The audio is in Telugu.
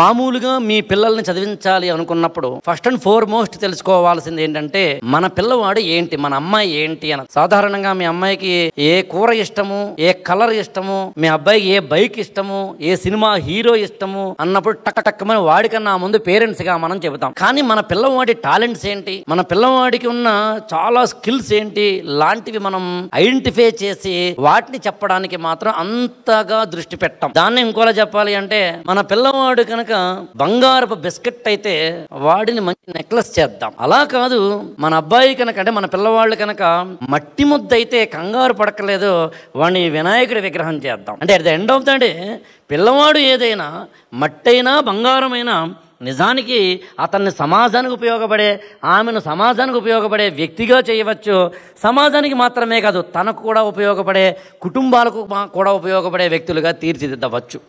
మామూలుగా మీ పిల్లల్ని చదివించాలి అనుకున్నప్పుడు ఫస్ట్ అండ్ మోస్ట్ తెలుసుకోవాల్సింది ఏంటంటే మన పిల్లవాడు ఏంటి మన అమ్మాయి ఏంటి అని సాధారణంగా మీ అమ్మాయికి ఏ కూర ఇష్టము ఏ కలర్ ఇష్టము మీ అబ్బాయికి ఏ బైక్ ఇష్టము ఏ సినిమా హీరో ఇష్టము అన్నప్పుడు టక్ టక్కమని వాడికన్నా ముందు పేరెంట్స్ గా మనం చెబుతాం కానీ మన పిల్లవాడి టాలెంట్స్ ఏంటి మన పిల్లవాడికి ఉన్న చాలా స్కిల్స్ ఏంటి లాంటివి మనం ఐడెంటిఫై చేసి వాటిని చెప్పడానికి మాత్రం అంతగా దృష్టి పెట్టాం దాన్ని ఇంకోలా చెప్పాలి అంటే మన పిల్లవాడు కనుక కనుక బంగారపు బిస్కెట్ అయితే వాడిని మంచి నెక్లెస్ చేద్దాం అలా కాదు మన అబ్బాయి కనుక అంటే మన పిల్లవాళ్ళు కనుక మట్టి ముద్ద అయితే కంగారు పడకలేదు వాడిని వినాయకుడి విగ్రహం చేద్దాం అంటే అది ఎండ్ ఆఫ్ ద పిల్లవాడు ఏదైనా మట్టైనా బంగారమైనా నిజానికి అతన్ని సమాజానికి ఉపయోగపడే ఆమెను సమాజానికి ఉపయోగపడే వ్యక్తిగా చేయవచ్చు సమాజానికి మాత్రమే కాదు తనకు కూడా ఉపయోగపడే కుటుంబాలకు కూడా ఉపయోగపడే వ్యక్తులుగా తీర్చిదిద్దవచ్చు